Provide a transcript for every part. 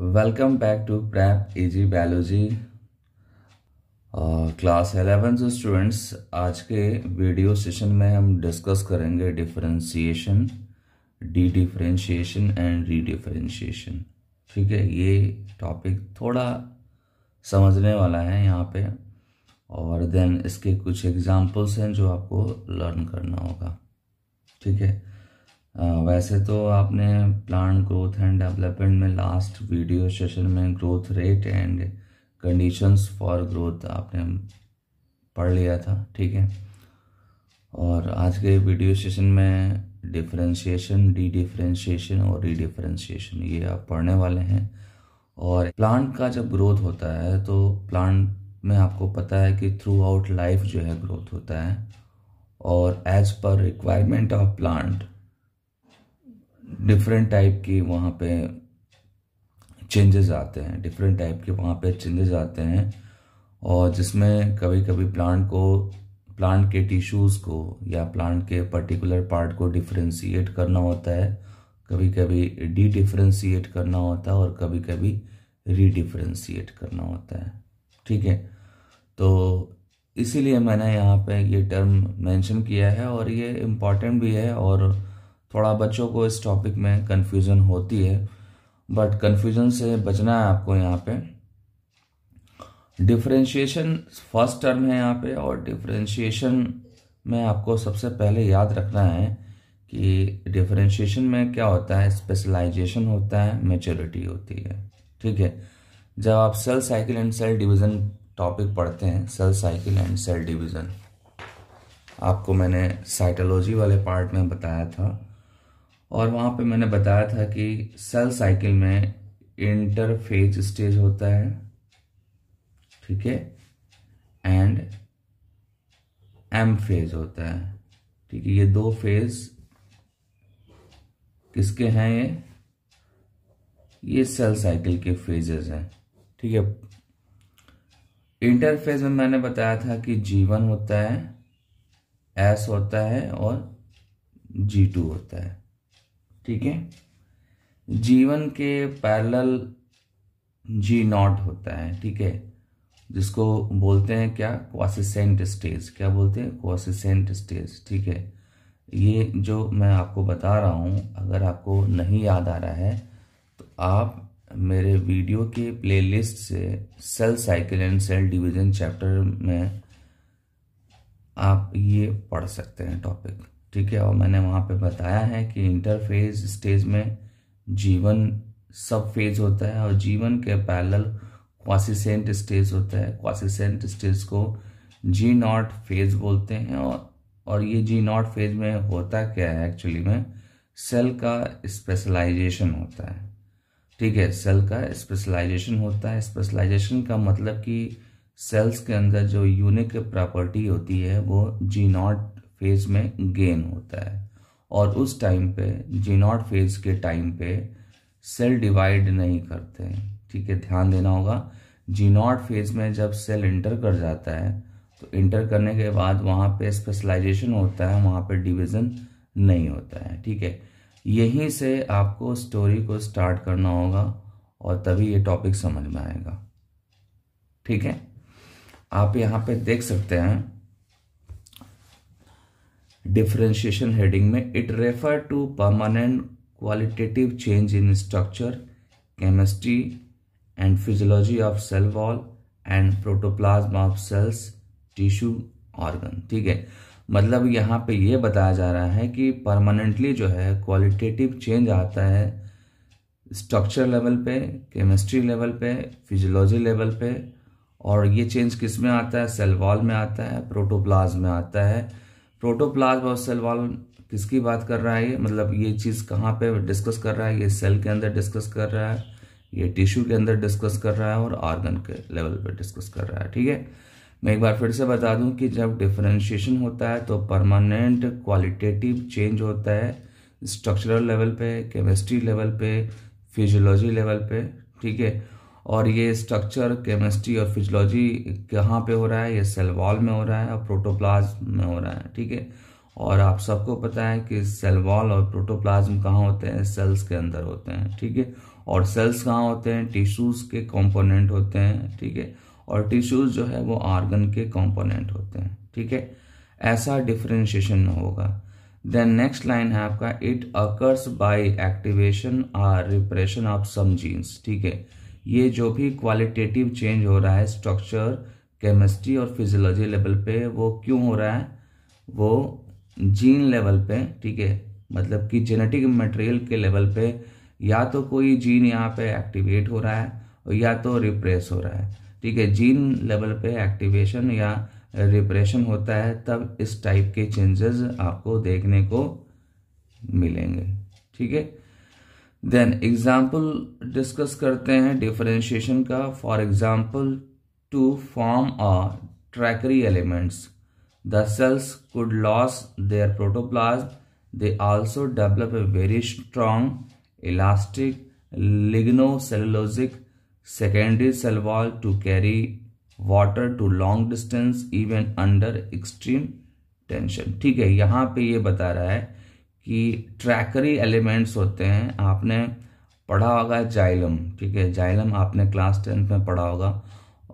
welcome back to prep AG biology class eleven से students आज के वीडियो सेशन में हम डिस्कस करेंगे differentiation dedifferentiation and redifferentiation ठीक है ये टॉपिक थोड़ा समझने वाला है यहाँ पे और देन इसके कुछ एग्जांपल्स हैं जो आपको लर्न करना होगा ठीक है वैसे तो आपने प्लांट ग्रोथ एंड डेवलपमेंट में लास्ट वीडियो सेशन में growth rate and conditions for growth आपने पढ़ लिया था ठीक है और आज के वीडियो सेशन में डिफ्रेंशिएशन डी डिफरेंशिएशन और री डिफरेंशिएशन ये आप पढ़ने वाले हैं और प्लांट का जब ग्रोथ होता है तो प्लांट में आपको पता है कि थ्रू आउट लाइफ जो है ग्रोथ होता है और एज पर requirement of plant different type की वहाँ पे चेंजेस आते हैं डिफरेंट टाइप के वहाँ पे चेंजेस आते हैं और जिसमें कभी कभी प्लांट को प्लांट के टिश्यूज़ को या प्लांट के पर्टिकुलर पार्ट को डिफ्रेंसीट करना होता है कभी कभी डी डिफ्रेंसीट करना होता है और कभी कभी रीडिफ्रेंसीट करना होता है ठीक है तो इसीलिए मैंने यहाँ पे ये टर्म मेंशन किया है और ये इम्पॉर्टेंट भी है और थोड़ा बच्चों को इस टॉपिक में कन्फ्यूज़न होती है बट कन्फ्यूज़न से बचना है आपको यहाँ पे डिफ्रेंशिएशन फर्स्ट टर्म है यहाँ पे और डिफ्रेंशिएशन में आपको सबसे पहले याद रखना है कि डिफ्रेंशिएशन में क्या होता है स्पेशलाइजेशन होता है मेच्योरिटी होती है ठीक है जब आप cell cycle and cell division topic पढ़ते हैं cell cycle and cell division आपको मैंने साइटोलॉजी वाले पार्ट में बताया था और वहाँ पे मैंने बताया था कि सेल साइकिल में इंटरफेज स्टेज होता है ठीक है एंड एम फेज होता है ठीक है ये दो फेज किसके हैं ये ये सेल साइकिल के फेजेस हैं ठीक है इंटरफेज में मैंने बताया था कि जी वन होता है एस होता है और जी टू होता है ठीक है जीवन के पैरेलल जी नॉट होता है ठीक है जिसको बोलते हैं क्या क्वासिसेंट स्टेज क्या बोलते हैं क्वासिसेंट स्टेज ठीक है ये जो मैं आपको बता रहा हूँ अगर आपको नहीं याद आ रहा है तो आप मेरे वीडियो के प्लेलिस्ट से cell cycle and cell division chapter में आप ये पढ़ सकते हैं टॉपिक ठीक है और मैंने वहाँ पे बताया है कि इंटरफेज स्टेज में जीवन सब फेज होता है और जीवन के पैरल क्वासिसेंट स्टेज होता है क्वासिसेंट स्टेज को जी नॉट फेज बोलते हैं और और ये जी नॉट फेज में होता क्या है एक्चुअली में सेल का स्पेशलाइजेशन होता है ठीक है सेल का स्पेशलाइजेशन होता है स्पेशलाइजेशन का मतलब कि सेल्स के अंदर जो यूनिक प्रॉपर्टी होती है वो जी नॉट फेज में गेन होता है और उस टाइम पे जीनॉट फेज के टाइम पे सेल डिवाइड नहीं करते ठीक है ध्यान देना होगा जीनॉट फेज में जब सेल इंटर कर जाता है तो इंटर करने के बाद वहाँ पे स्पेशलाइजेशन होता है वहाँ पे डिवीज़न नहीं होता है ठीक है यहीं से आपको स्टोरी को स्टार्ट करना होगा और तभी ये टॉपिक समझ में आएगा ठीक है आप यहाँ पे देख सकते हैं डिफ्रेंशिएशन हेडिंग में it refer to permanent qualitative change in structure chemistry and physiology of cell wall and protoplasm of cells tissue organ ठीक है मतलब यहाँ पे ये बताया जा रहा है कि परमानेंटली जो है क्वालिटेटिव चेंज आता है स्ट्रक्चर लेवल पे केमिस्ट्री लेवल पे फिजियोलॉजी लेवल पे और ये चेंज किस में आता है सेल वॉल में आता है प्रोटोप्लाज्म में आता है प्रोटोप्लाज्म और सेल वॉल किसकी बात कर रहा है ये मतलब ये चीज़ कहाँ पे डिस्कस कर रहा है ये सेल के अंदर डिस्कस कर रहा है ये टिश्यू के अंदर डिस्कस कर रहा है और ऑर्गन के लेवल पे डिस्कस कर रहा है ठीक है मैं एक बार फिर से बता दूं कि जब डिफ्रेंशिएशन होता है तो परमानेंट क्वालिटेटिव चेंज होता है स्ट्रक्चरल लेवल पे केमिस्ट्री लेवल पे फिजियोलॉजी लेवल पे ठीक है और ये स्ट्रक्चर केमिस्ट्री और फिजियोलॉजी कहाँ पे हो रहा है ये सेल वॉल में हो रहा है और प्रोटोप्लाज्म में हो रहा है ठीक है और आप सबको पता है कि सेल वॉल और प्रोटोप्लाज्म कहाँ होते हैं सेल्स के अंदर होते हैं ठीक है और सेल्स कहाँ होते हैं टिश्यूज के कॉम्पोनेंट होते हैं ठीक है और टिश्यूज जो है वो आर्गन के कॉम्पोनेंट होते हैं ठीक है ऐसा डिफ्रेंशिएशन होगा देन नेक्स्ट लाइन है आपका it occurs by activation or repression of some genes ठीक है ये जो भी क्वालिटेटिव चेंज हो रहा है स्ट्रक्चर केमिस्ट्री और फिजियोलॉजी लेवल पे वो क्यों हो रहा है वो जीन लेवल पे ठीक है मतलब कि जेनेटिक मटेरियल के लेवल पे या तो कोई जीन यहाँ पे एक्टिवेट हो रहा है और या तो रिप्रेस हो रहा है ठीक है जीन लेवल पे एक्टिवेशन या रिप्रेशन होता है तब इस टाइप के चेंजेस आपको देखने को मिलेंगे ठीक है देन एग्जाम्पल डिस्कस करते हैं डिफरेंशिएशन का for example to form a tracheary elements the cells could lose their protoplasm they also develop a very strong elastic lignocellulosic secondary cell wall to carry water to long distance even under extreme tension ठीक है यहाँ पे ये बता रहा है कि ट्रैकरी elements होते हैं आपने पढ़ा होगा जाइलम ठीक है जाइलम आपने क्लास टेंथ में पढ़ा होगा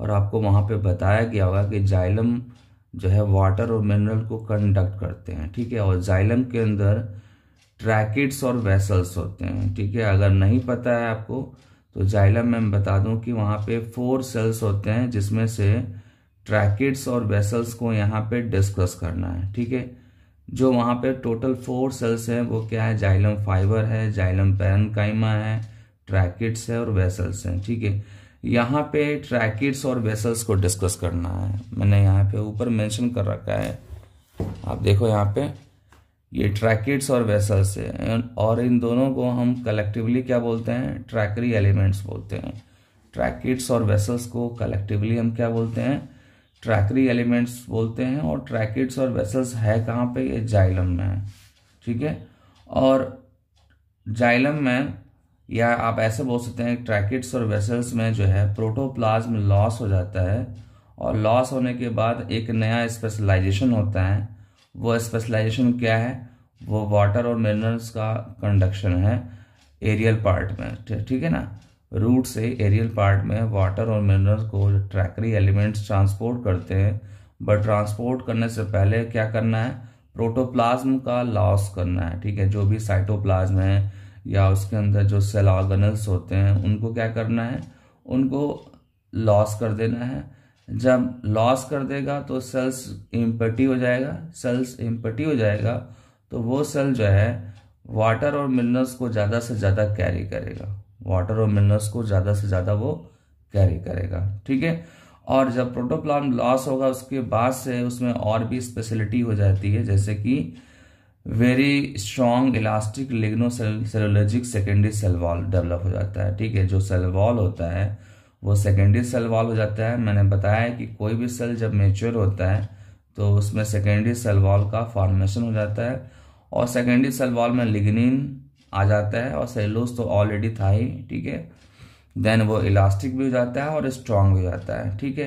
और आपको वहाँ पे बताया गया होगा कि जाइलम जो है वाटर और मिनरल को कंडक्ट करते हैं ठीक है और जाइलम के अंदर ट्रैकिट्स और वेसल्स होते हैं ठीक है अगर नहीं पता है आपको तो जाइलम में बता दूं कि वहाँ पे फोर सेल्स होते हैं जिसमें से ट्रैकिट्स और वेसल्स को यहाँ पे डिस्कस करना है ठीक है जो वहाँ पे टोटल फोर सेल्स हैं वो क्या है जाइलम फाइबर है जाइलम पैरनकाइमा है ट्रैकिड्स है और वेसल्स हैं ठीक है यहाँ पे ट्रैकिड्स और वेसल्स को डिस्कस करना है मैंने यहाँ पे ऊपर मेंशन कर रखा है आप देखो यहाँ पे ये ट्रैकिड्स और वेसल्स है और इन दोनों को हम कलेक्टिवली क्या बोलते हैं ट्रैकरी एलिमेंट्स बोलते हैं ट्रैकिट्स और वेसल्स को कलेक्टिवली हम क्या बोलते हैं ट्रैकरी एलिमेंट्स बोलते हैं और ट्रैकेट्स और वेसल्स है कहाँ पे ये जाइलम में है ठीक है और जाइलम में या आप ऐसे बोल सकते हैं ट्रैकेट्स और वेसल्स में जो है प्रोटोप्लाज्म लॉस हो जाता है और लॉस होने के बाद एक नया स्पेशलाइजेशन होता है वो स्पेशलाइजेशन क्या है वो वाटर और मिनरल्स का कंडक्शन है एरियल पार्ट में ठीक है ना रूट से एरियल पार्ट में वाटर और मिनरल्स को ट्रैकरी एलिमेंट्स ट्रांसपोर्ट करते हैं बट ट्रांसपोर्ट करने से पहले क्या करना है प्रोटोप्लाज्म का लॉस करना है ठीक है जो भी साइटोप्लाज्म है या उसके अंदर जो सेल ऑर्गनल्स होते हैं उनको क्या करना है उनको लॉस कर देना है जब लॉस कर देगा तो सेल्स इम्पटी हो जाएगा सेल्स इम्पटी हो जाएगा तो वो सेल जो है वाटर और मिनरल्स को ज़्यादा से ज़्यादा कैरी करेगा वाटर और मिनरल्स को ज़्यादा से ज़्यादा वो कैरी करेगा ठीक है और जब प्रोटोप्लान लॉस होगा उसके बाद से उसमें और भी स्पेशलिटी हो जाती है जैसे कि very strong elastic lignocellulosic secondary cell wall develop हो जाता है ठीक है जो सेल वॉल होता है वो सेकेंडरी सेल वॉल हो जाता है मैंने बताया कि कोई भी सेल जब मेच्योर होता है तो उसमें सेकेंडरी सेल वॉल का फॉर्मेशन हो जाता है और सेकेंडरी सेल वॉल में लिग्निन आ जाता है और सेलोस तो ऑलरेडी था ही ठीक है देन वो इलास्टिक भी हो जाता है और स्ट्रांग हो जाता है ठीक है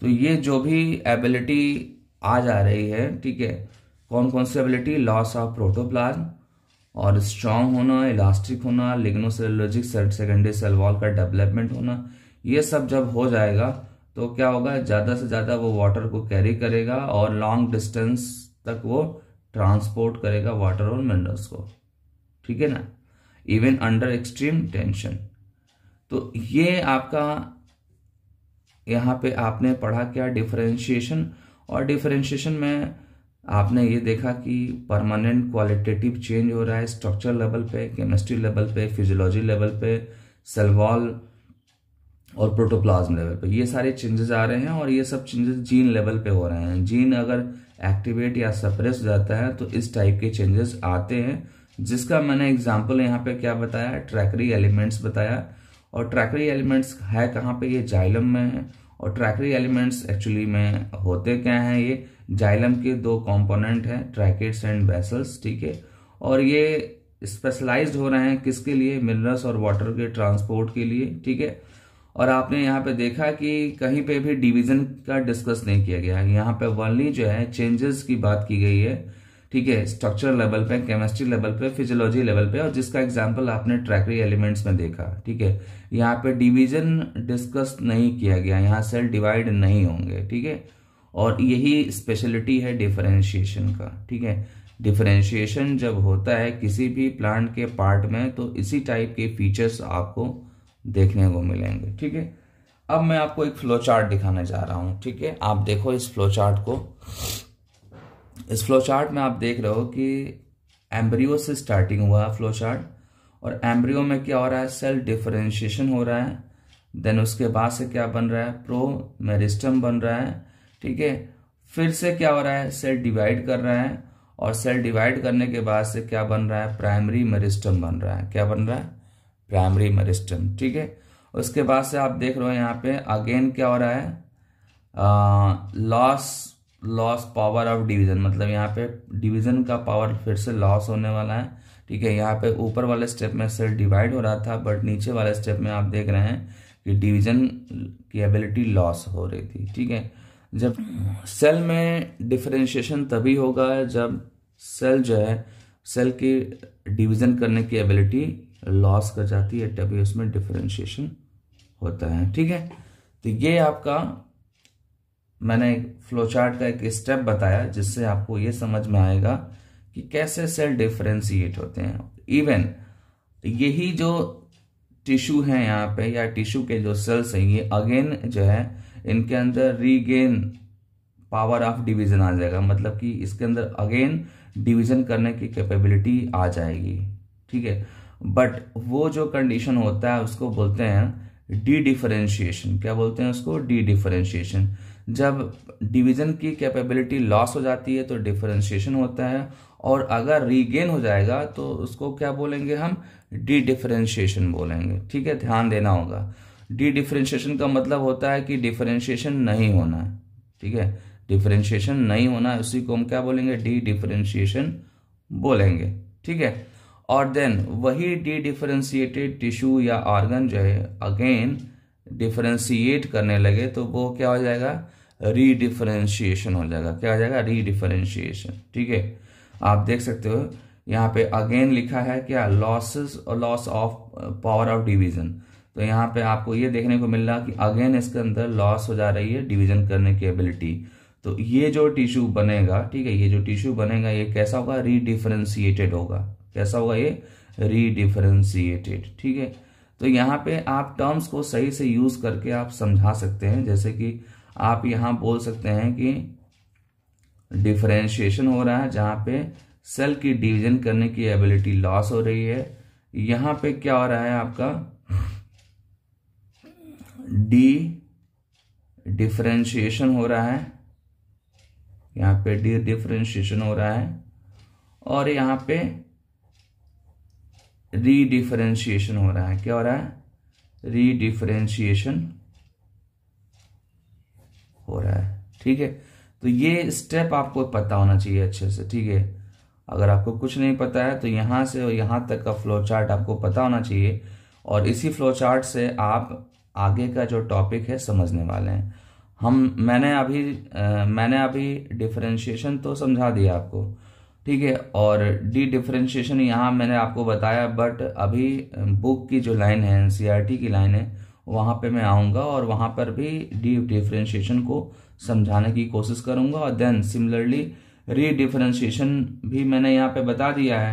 तो ये जो भी एबिलिटी आ जा रही है ठीक है कौन कौन सी एबिलिटी लॉस ऑफ प्रोटोप्लाज्म और स्ट्रांग होना इलास्टिक होना लिग्नोसेलोजिक सेकेंडरी सेल वॉल का डेवलपमेंट होना ये सब जब हो जाएगा तो क्या होगा ज़्यादा से ज़्यादा वो वाटर को कैरी करेगा और लॉन्ग डिस्टेंस तक वो ट्रांसपोर्ट करेगा वाटर और मिनरल्स को ठीक है ना इवन अंडर एक्सट्रीम टेंशन तो ये आपका यहाँ पे आपने पढ़ा क्या डिफरेंशिएशन और डिफरेंशिएशन में आपने ये देखा कि परमानेंट क्वालिटेटिव चेंज हो रहा है स्ट्रक्चर लेवल पे केमिस्ट्री लेवल पे फिजियोलॉजी लेवल पे सेलवॉल और प्रोटोप्लाज्म लेवल पे ये सारे चेंजेस आ रहे हैं और ये सब चेंजेस जीन लेवल पे हो रहे हैं जीन अगर एक्टिवेट या सप्रेस जाता है तो इस टाइप के चेंजेस आते हैं जिसका मैंने एग्जाम्पल यहाँ पे क्या बताया ट्रैकरी एलिमेंट्स बताया और ट्रैकरी एलिमेंट्स है कहाँ पे ये जाइलम में है और ट्रैकरी एलिमेंट्स एक्चुअली में होते क्या हैं ये जाइलम के दो कंपोनेंट हैं ट्रैकेट्स एंड वेसल्स ठीक है और ये स्पेशलाइज्ड हो रहे हैं किसके लिए मिनरल्स और वाटर के ट्रांसपोर्ट के लिए ठीक है और आपने यहाँ पे देखा कि कहीं पे भी डिवीजन का डिस्कस नहीं किया गया यहाँ पे वनली जो है चेंजेस की बात की गई है ठीक है स्ट्रक्चर लेवल पे केमिस्ट्री लेवल पे फिजियोलॉजी लेवल पे और जिसका एग्जाम्पल आपने ट्रैकरी एलिमेंट्स में देखा ठीक है यहाँ पे डिवीजन डिस्कस नहीं किया गया यहाँ सेल डिवाइड नहीं होंगे ठीक है और यही स्पेशलिटी है डिफरेंशिएशन का ठीक है डिफरेंशिएशन जब होता है किसी भी प्लांट के पार्ट में तो इसी टाइप के फीचर्स आपको देखने को मिलेंगे ठीक है अब मैं आपको एक फ्लो चार्ट दिखाने जा रहा हूँ ठीक है आप देखो इस फ्लो चार्ट को इस फ्लो चार्ट में आप देख रहे हो कि एम्ब्रियो से स्टार्टिंग हुआ है फ्लो चार्ट और एम्ब्रियो में क्या हो रहा है सेल डिफरेंशिएशन हो रहा है देन उसके बाद से क्या बन रहा है प्रो मेरिस्टम बन रहा है ठीक है फिर से क्या हो रहा है सेल डिवाइड कर रहा है और सेल डिवाइड करने के बाद से क्या बन रहा है प्राइमरी मेरिस्टम बन रहा है क्या बन रहा है प्राइमरी मेरिस्टम ठीक है उसके बाद से आप देख रहे हो यहाँ पे अगेन क्या हो रहा है loss loss power of division मतलब यहाँ पे डिवीज़न का पावर फिर से लॉस होने वाला है ठीक है यहाँ पे ऊपर वाले स्टेप में सेल डिवाइड हो रहा था बट नीचे वाले स्टेप में आप देख रहे हैं कि डिवीज़न की एबिलिटी लॉस हो रही थी ठीक है जब सेल में डिफ्रेंशिएशन तभी होगा जब सेल जो है सेल की डिवीज़न करने की एबिलिटी लॉस कर जाती है तभी उसमें डिफ्रेंशिएशन होता है ठीक है तो ये आपका मैंने फ्लो चार्ट का एक स्टेप बताया जिससे आपको ये समझ में आएगा कि कैसे सेल डिफ्रेंसिएट होते हैं इवन यही जो टिश्यू है यहाँ पे या टिश्यू के जो सेल्स हैं ये अगेन जो है इनके अंदर रीगेन पावर ऑफ डिवीजन आ जाएगा मतलब कि इसके अंदर अगेन डिवीजन करने की कैपेबिलिटी आ जाएगी ठीक है बट वो जो कंडीशन होता है उसको बोलते हैं डी डिफरेंशिएशन क्या बोलते हैं उसको डी डिफरेंशिएशन जब डिवीजन की कैपेबिलिटी लॉस हो जाती है तो डिफरेंशिएशन होता है और अगर रीगेन हो जाएगा तो उसको क्या बोलेंगे हम डी डिफरेंशिएशन बोलेंगे ठीक है ध्यान देना होगा डी डिफ्रेंशिएशन का मतलब होता है कि डिफरेंशिएशन नहीं होना ठीक है डिफरेंशिएशन नहीं होना उसी को हम क्या बोलेंगे डी डिफरेंशिएशन बोलेंगे ठीक है और देन वही डी डिफरेंशिएटेड टिश्यू या ऑर्गन जो है अगेन डिफ्रेंशिएट करने लगे तो वो क्या हो जाएगा रीडिफ्रेंशिएशन हो जाएगा क्या हो जाएगा रीडिफ्रेंशिएशन ठीक है आप देख सकते हो यहाँ पे अगेन लिखा है क्या लॉसेस और loss of power of division तो यहाँ पे आपको ये देखने को मिल रहा कि अगेन इसके अंदर लॉस हो जा रही है डिवीजन करने की एबिलिटी तो ये जो टिश्यू बनेगा ठीक है ये जो टिश्यू बनेगा ये कैसा होगा रीडिफ्रेंशिएटेड होगा कैसा होगा ये रीडिफ्रेंशिएटेड ठीक है तो यहाँ पे आप टर्म्स को सही से यूज करके आप समझा सकते हैं जैसे कि आप यहाँ बोल सकते हैं कि डिफ्रेंशिएशन हो रहा है जहाँ पे सेल की डिवीजन करने की एबिलिटी लॉस हो रही है यहाँ पे क्या हो रहा है आपका डी डिफ्रेंशिएशन हो रहा है यहाँ पे डी डिफ्रेंशिएशन हो रहा है और यहाँ पे रीडिफरेंशिएशन हो रहा है क्या हो रहा है रीडिफरेंशिएशन हो रहा है ठीक है तो ये स्टेप आपको पता होना चाहिए अच्छे से ठीक है अगर आपको कुछ नहीं पता है तो यहां से यहां तक का फ्लो चार्ट आपको पता होना चाहिए और इसी फ्लो चार्ट से आप आगे का जो टॉपिक है समझने वाले हैं हम मैंने अभी आ, मैंने अभी डिफरेंशिएशन तो समझा दिया आपको ठीक है और डी डिफ्रेंशिएशन यहाँ मैंने आपको बताया बट अभी बुक की जो लाइन है एन e की लाइन है वहाँ पे मैं आऊँगा और वहाँ पर भी डी डिफ्रेंशिएशन को समझाने की कोशिश करूँगा और देन सिमिलरली री डिफ्रेंशिएशन भी मैंने यहाँ पे बता दिया है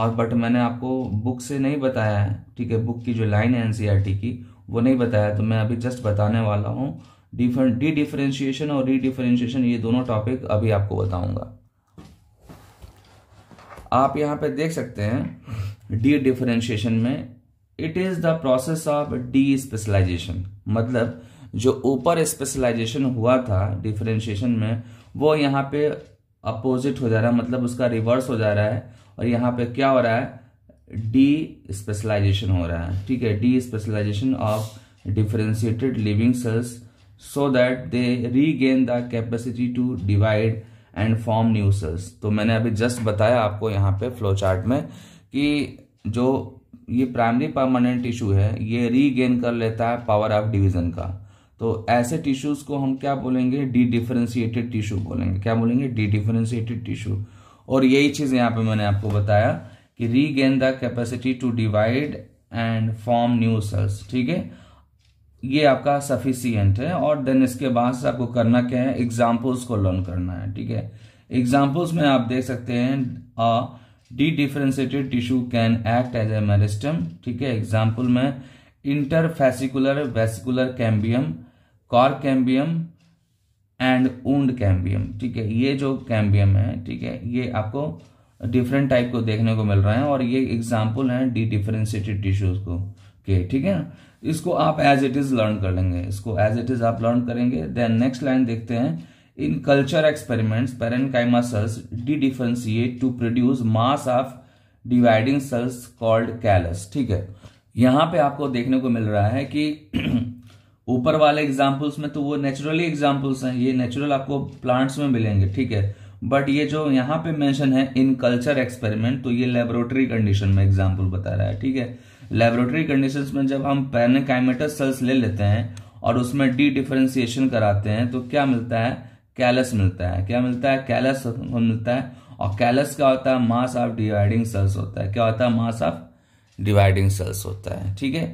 और बट मैंने आपको बुक से नहीं बताया है ठीक है बुक की जो लाइन है एन e की वो नहीं बताया तो मैं अभी जस्ट बताने वाला हूँ डिफरेंट डी डिफ्रेंशिएशन और री डिफ्रेंशिएशन ये दोनों टॉपिक अभी आपको बताऊँगा आप यहां पे देख सकते हैं डी डिफरेंशिएशन में it is the process of despecialization मतलब जो ऊपर स्पेशलाइजेशन हुआ था डिफरेंशिएशन में वो यहां पे अपोजिट हो जा रहा है मतलब उसका रिवर्स हो जा रहा है और यहां पे क्या हो रहा है डी स्पेशलाइजेशन हो रहा है ठीक है despecialization of differentiated living cells so that they regain the capacity to divide and form new cells तो मैंने अभी जस्ट बताया आपको यहाँ पे फ्लो चार्ट में कि जो ये प्राइमरी परमानेंट टिश्यू है ये रीगेन कर लेता है पावर ऑफ डिवीजन का तो ऐसे टिश्यूज को हम क्या बोलेंगे डी डिफरेंशिएटेड टिश्यू बोलेंगे क्या बोलेंगे डी डिफरेंशिएटेड टिश्यू और यही चीज़ यहाँ पे मैंने आपको बताया कि regain the capacity to divide and form new cells ठीक है ये आपका सफिशियंट है और देन इसके बाद आपको करना क्या है एग्जाम्पल्स को लर्न करना है ठीक है एग्जाम्पल्स में आप देख सकते हैं a dedifferentiated tissue can act as a meristem ठीक है एग्जाम्पल में interfascicular vascular cambium cork cambium and wound cambium ठीक है ये जो कैम्बियम है ठीक है ये आपको डिफरेंट टाइप को देखने को मिल रहा है और ये एग्जाम्पल है डी डिफ्रेंसिएटेड टिश्यूज को के ठीक है ना इसको आप एज इट इज लर्न कर लेंगे इसको एज इट इज आप लर्न करेंगे देन नेक्स्ट लाइन देखते हैं in culture experiments parenchyma cells dedifferentiate to produce mass of dividing cells called callus ठीक है यहां पे आपको देखने को मिल रहा है कि ऊपर वाले एग्जाम्पल्स में तो वो नेचुरली एग्जाम्पल्स हैं ये नेचुरल आपको प्लांट्स में मिलेंगे ठीक है बट ये जो यहाँ पे मेंशन है इन कल्चर एक्सपेरिमेंट तो ये लेबोरेटरी कंडीशन में एग्जाम्पल बता रहा है ठीक है लेबोरेटरी कंडीशन में जब हम पैनकाइमेटस सेल्स ले लेते हैं और उसमें डी डिफ्रेंसिएशन कराते हैं तो क्या मिलता है कैलस मिलता है क्या मिलता है कैलस मिलता है और कैलस क्या होता है मास ऑफ डिवाइडिंग सेल्स होता है क्या होता है मास ऑफ डिवाइडिंग सेल्स होता है ठीक है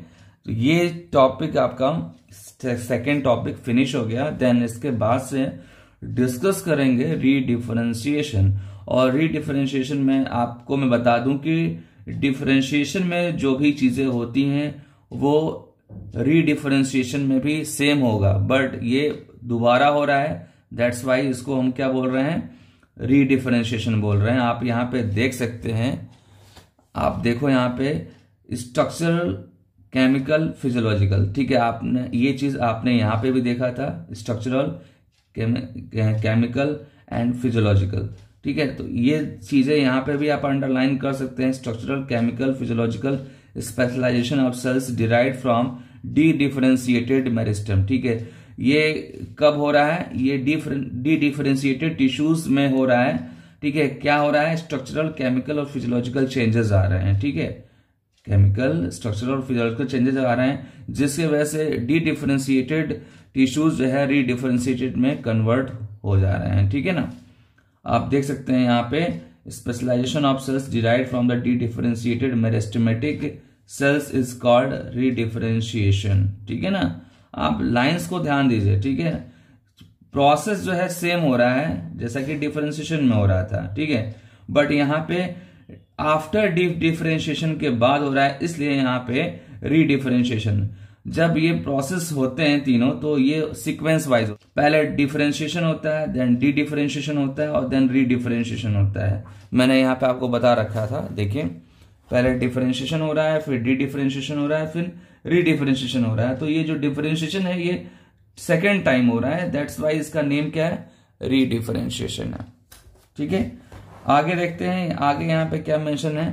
तो ये टॉपिक आपका सेकेंड टॉपिक फिनिश हो गया देन इसके बाद से डिस्कस करेंगे रीडिफ्रेंशिएशन और रीडिफ्रेंशिएशन में आपको मैं बता दूं कि डिफ्रेंशिएशन में जो भी चीज़ें होती हैं वो रीडिफ्रेंशिएशन में भी सेम होगा बट ये दोबारा हो रहा है दैट्स वाई इसको हम क्या बोल रहे हैं रीडिफ्रेंशिएशन बोल रहे हैं आप यहां पे देख सकते हैं आप देखो यहाँ पे स्ट्रक्चरल केमिकल फिजियोलॉजिकल ठीक है आपने ये चीज़ आपने यहां पे भी देखा था स्ट्रक्चरल केमिकल एंड फिजियोलॉजिकल ठीक है तो ये चीजें यहाँ पे भी आप अंडरलाइन कर सकते हैं structural chemical physiological specialization of cells derived from dedifferentiated meristem ठीक है ये कब हो रहा है ये डी डिफरेंशिएटेड टिश्यूज में हो रहा है ठीक है क्या हो रहा है स्ट्रक्चरल केमिकल और फिजियोलॉजिकल चेंजेस आ रहे हैं ठीक है केमिकल स्ट्रक्चरल और फिजियोलॉजिकल चेंजेस आ रहे हैं जिसकी वजह से डी डिफरेंशिएटेड टिश्यूज जो है रीडिफरेंशिएटेड में कन्वर्ट हो जा रहे हैं ठीक है ना आप देख सकते हैं यहाँ पे specialization of cells derive from the dedifferentiated meristematic cells is called redifferentiation ठीक है ना आप लाइंस को ध्यान दीजिए ठीक है प्रोसेस जो है सेम हो रहा है जैसा कि डिफरेंशिएशन में हो रहा था ठीक है बट यहाँ पे आफ्टर डिफरेंशिएशन के बाद हो रहा है इसलिए यहाँ पे रीडिफरेंशिएशन जब ये प्रोसेस होते हैं तीनों तो ये सीक्वेंस वाइज पहले डिफरेंशिएशन होता है देन डी डिफरेंशिएशन होता है और देन डिफरेंशिएशन होता है मैंने यहाँ पे आपको बता रखा था देखिए पहले डिफरेंशिएशन हो रहा है फिर डी डिफरेंशिएशन हो रहा है फिर डिफरेंशिएशन हो रहा है तो ये जो डिफरेंशिएशन है ये सेकेंड टाइम हो रहा है दैट्स वाई इसका नेम क्या है डिफरेंशिएशन है ठीक है आगे देखते हैं आगे यहाँ पे क्या मैंशन है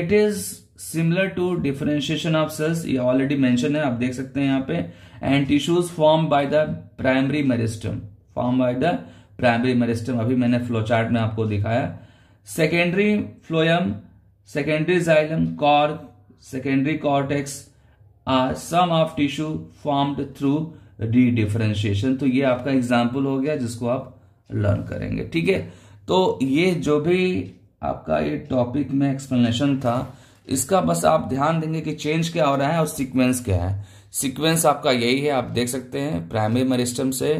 it is similar to differentiation of cells ये ऑलरेडी मेंशन है आप देख सकते हैं यहाँ पे and tissues form by the primary meristem form by the primary meristem अभी मैंने फ्लोचार्ट में आपको दिखाया secondary phloem secondary xylem cork secondary cortex are some of tissue formed through redifferentiation तो ये आपका एग्जाम्पल हो गया जिसको आप लर्न करेंगे ठीक है तो ये जो भी आपका ये टॉपिक में एक्सप्लेनेशन था इसका बस आप ध्यान देंगे कि चेंज क्या हो रहा है और सीक्वेंस क्या है सीक्वेंस आपका यही है आप देख सकते हैं प्राइमरी मरिस्टम से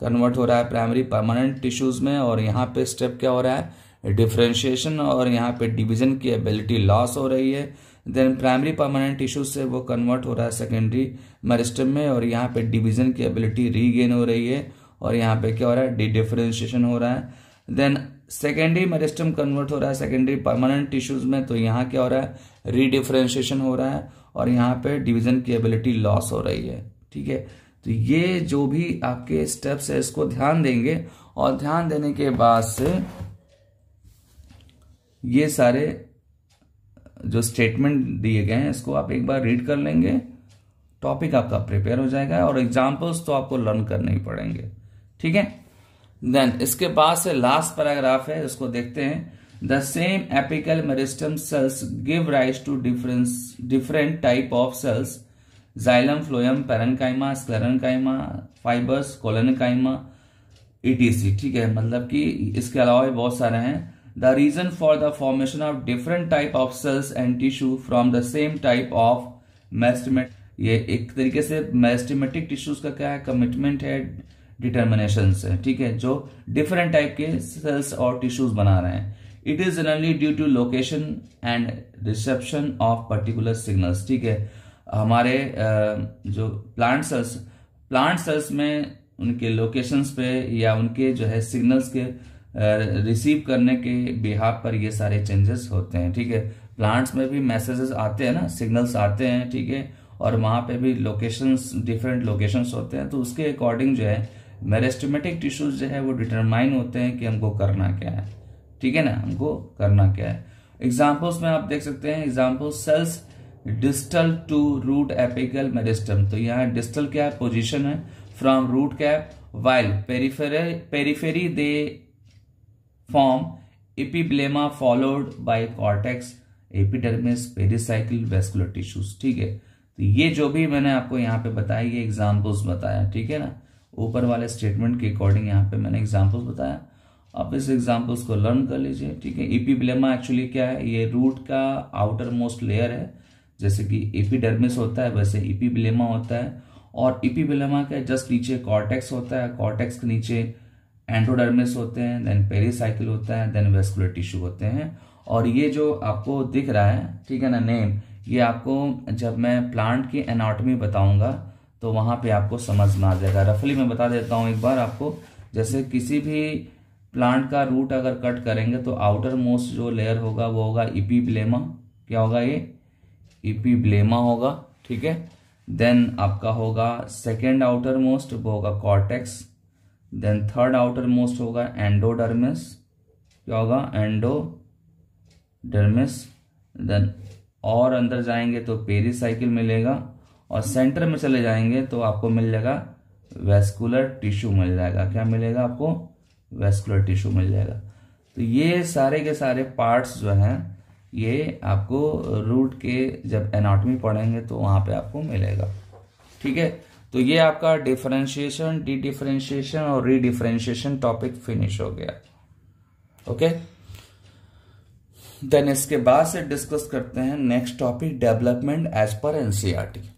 कन्वर्ट हो रहा है प्राइमरी परमानेंट टिश्यूज में और यहाँ पे स्टेप क्या हो रहा है डिफ्रेंशिएशन और यहाँ पे डिवीजन की एबिलिटी लॉस हो रही है देन प्राइमरी परमानेंट टिश्यूज से वो कन्वर्ट हो रहा है सेकेंडरी मरिस्टम में और यहाँ पे डिवीजन की एबिलिटी रीगेन हो रही है और यहाँ पे क्या हो रहा है डी डिफ्रेंशिएशन हो रहा है देन सेकेंडरी मेरिस्टम कन्वर्ट हो रहा है सेकेंडरी परमानेंट टिश्यूज में तो यहाँ क्या हो रहा है रीडिफ्रेंशिएशन हो रहा है और यहाँ पे डिवीजन की एबिलिटी लॉस हो रही है ठीक है तो ये जो भी आपके स्टेप्स है इसको ध्यान देंगे और ध्यान देने के बाद से ये सारे जो स्टेटमेंट दिए गए हैं इसको आप एक बार रीड कर लेंगे टॉपिक आपका प्रिपेयर हो जाएगा और एग्जाम्पल्स तो आपको लर्न करने ही पड़ेंगे ठीक है देन इसके बाद से लास्ट पैराग्राफ है उसको देखते हैं the same apical meristem cells give rise to difference different type of cells xylem phloem parenchyma sclerenchyma fibres collenchyma etc ठीक है मतलब कि इसके अलावा भी बहुत सारे हैं the reason for the formation of different type of cells and tissue from the same type of meristem ये एक तरीके से मेस्टिमेटिक टिश्यूज का क्या है कमिटमेंट है डिटर्मिनेशन है ठीक है जो डिफरेंट टाइप के सेल्स और टिश्यूज बना रहे हैं it is generally due to location and reception of particular signals ठीक है हमारे जो प्लांट सेल्स प्लांट सेल्स में उनके लोकेशंस पे या उनके जो है सिग्नल्स के रिसीव करने के बिहाब पर ये सारे चेंजेस होते हैं ठीक है प्लांट्स में भी मैसेजेस आते हैं ना सिग्नल्स आते हैं ठीक है और वहाँ पे भी लोकेशंस डिफरेंट लोकेशंस होते हैं तो उसके अकॉर्डिंग जो है मेरेस्टोमेटिक टिश्यूज जो है वो डिटरमाइन होते हैं कि हमको करना क्या है ठीक है ना हमको करना क्या है एग्जाम्पल्स में आप देख सकते हैं example cells distal to root apical meristem तो यहाँ डिस्टल क्या है पोजिशन है from root cap while periphery they form epiblema followed by cortex epidermis pericycle vascular tissues ठीक है तो ये जो भी मैंने आपको यहाँ पे बताया ये एग्जाम्पल्स बताया ठीक है ना ऊपर वाले स्टेटमेंट के अकॉर्डिंग यहाँ पे मैंने एग्जाम्पल्स बताया आप इस एग्जाम्पल्स को लर्न कर लीजिए ठीक है इपीब्लेमा एक्चुअली क्या है ये रूट का आउटर मोस्ट लेयर है जैसे कि एपीडर्मिस होता है वैसे इपीब्लेमा होता है और बिलेमा के जस्ट नीचे कॉर्टेक्स होता है कॉर्टेक्स के नीचे एंड्रोडर्मिस होते हैं देन पेरीसाइकिल होता है देन वेस्कुलर टिश्यू होते हैं और ये जो आपको दिख रहा है ठीक है ना नेम ये आपको जब मैं प्लांट की एनाटॉमी बताऊंगा तो वहाँ पे आपको समझ में आ जाएगा रफली मैं बता देता हूँ एक बार आपको जैसे किसी भी प्लांट का रूट अगर कट करेंगे तो आउटर मोस्ट जो लेयर होगा वो होगा इपी ब्लेमा क्या होगा ये इपी ब्लेमा होगा ठीक है देन आपका होगा सेकेंड आउटर मोस्ट वो होगा cortex then third outermost होगा एंडोडर्मिस क्या होगा एंडोडर्मिस देन और अंदर जाएंगे तो साइकिल मिलेगा और सेंटर में चले जाएंगे तो आपको मिल जाएगा वेस्कुलर टिश्यू मिल जाएगा क्या मिलेगा आपको वेस्कुलर टिश्यू मिल जाएगा तो ये सारे के सारे पार्ट्स जो हैं ये आपको रूट के जब एनाटॉमी पढ़ेंगे तो वहाँ पे आपको मिलेगा ठीक है तो ये आपका डिफ्रेंशिएशन डी डिफरेंशिएशन और डिफरेंशिएशन टॉपिक फिनिश हो गया ओके देन इसके बाद से डिस्कस करते हैं नेक्स्ट टॉपिक डेवलपमेंट एज पर एनसीआरटी